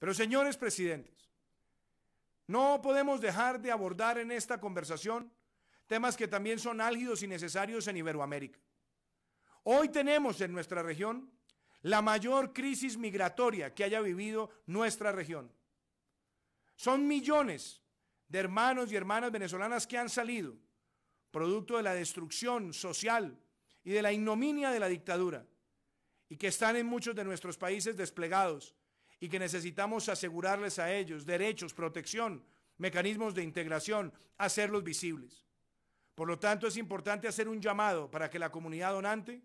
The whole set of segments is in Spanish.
Pero señores presidentes, no podemos dejar de abordar en esta conversación temas que también son álgidos y necesarios en Iberoamérica. Hoy tenemos en nuestra región la mayor crisis migratoria que haya vivido nuestra región. Son millones de hermanos y hermanas venezolanas que han salido, producto de la destrucción social y de la ignominia de la dictadura, y que están en muchos de nuestros países desplegados y que necesitamos asegurarles a ellos derechos, protección, mecanismos de integración, hacerlos visibles. Por lo tanto, es importante hacer un llamado para que la comunidad donante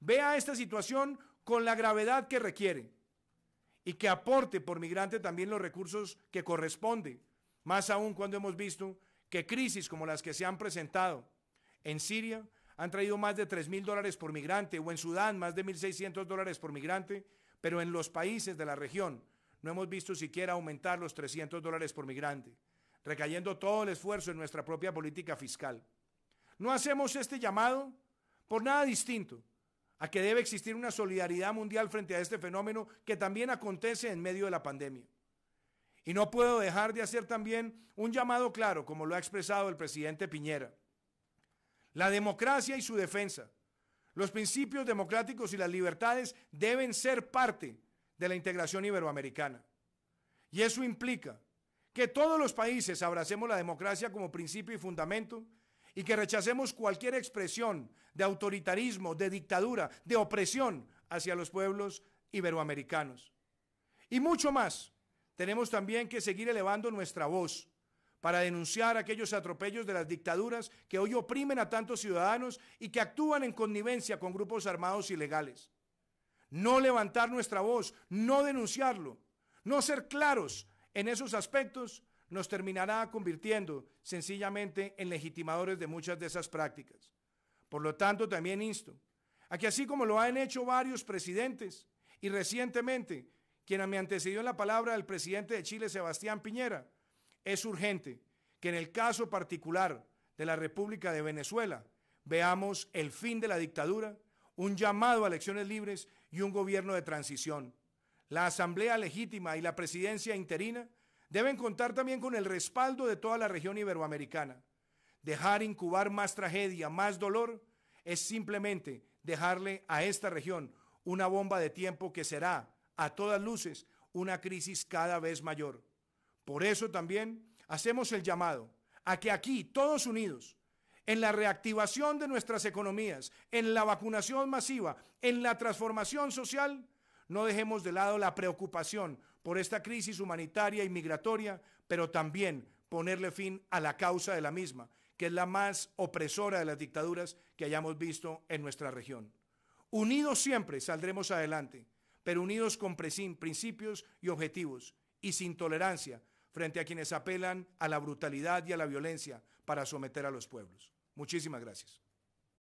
vea esta situación con la gravedad que requiere y que aporte por migrante también los recursos que corresponde, más aún cuando hemos visto que crisis como las que se han presentado en Siria han traído más de 3 mil dólares por migrante o en Sudán más de 1.600 dólares por migrante pero en los países de la región no hemos visto siquiera aumentar los 300 dólares por migrante, recayendo todo el esfuerzo en nuestra propia política fiscal. No hacemos este llamado por nada distinto a que debe existir una solidaridad mundial frente a este fenómeno que también acontece en medio de la pandemia. Y no puedo dejar de hacer también un llamado claro, como lo ha expresado el presidente Piñera. La democracia y su defensa los principios democráticos y las libertades deben ser parte de la integración iberoamericana. Y eso implica que todos los países abracemos la democracia como principio y fundamento y que rechacemos cualquier expresión de autoritarismo, de dictadura, de opresión hacia los pueblos iberoamericanos. Y mucho más, tenemos también que seguir elevando nuestra voz para denunciar aquellos atropellos de las dictaduras que hoy oprimen a tantos ciudadanos y que actúan en connivencia con grupos armados ilegales. No levantar nuestra voz, no denunciarlo, no ser claros en esos aspectos nos terminará convirtiendo sencillamente en legitimadores de muchas de esas prácticas. Por lo tanto, también insto a que así como lo han hecho varios presidentes y recientemente quien me antecedió en la palabra el presidente de Chile, Sebastián Piñera, es urgente que en el caso particular de la República de Venezuela veamos el fin de la dictadura, un llamado a elecciones libres y un gobierno de transición. La Asamblea Legítima y la Presidencia Interina deben contar también con el respaldo de toda la región iberoamericana. Dejar incubar más tragedia, más dolor, es simplemente dejarle a esta región una bomba de tiempo que será, a todas luces, una crisis cada vez mayor. Por eso también hacemos el llamado a que aquí, todos unidos, en la reactivación de nuestras economías, en la vacunación masiva, en la transformación social, no dejemos de lado la preocupación por esta crisis humanitaria y migratoria, pero también ponerle fin a la causa de la misma, que es la más opresora de las dictaduras que hayamos visto en nuestra región. Unidos siempre saldremos adelante, pero unidos con principios y objetivos y sin tolerancia frente a quienes apelan a la brutalidad y a la violencia para someter a los pueblos. Muchísimas gracias.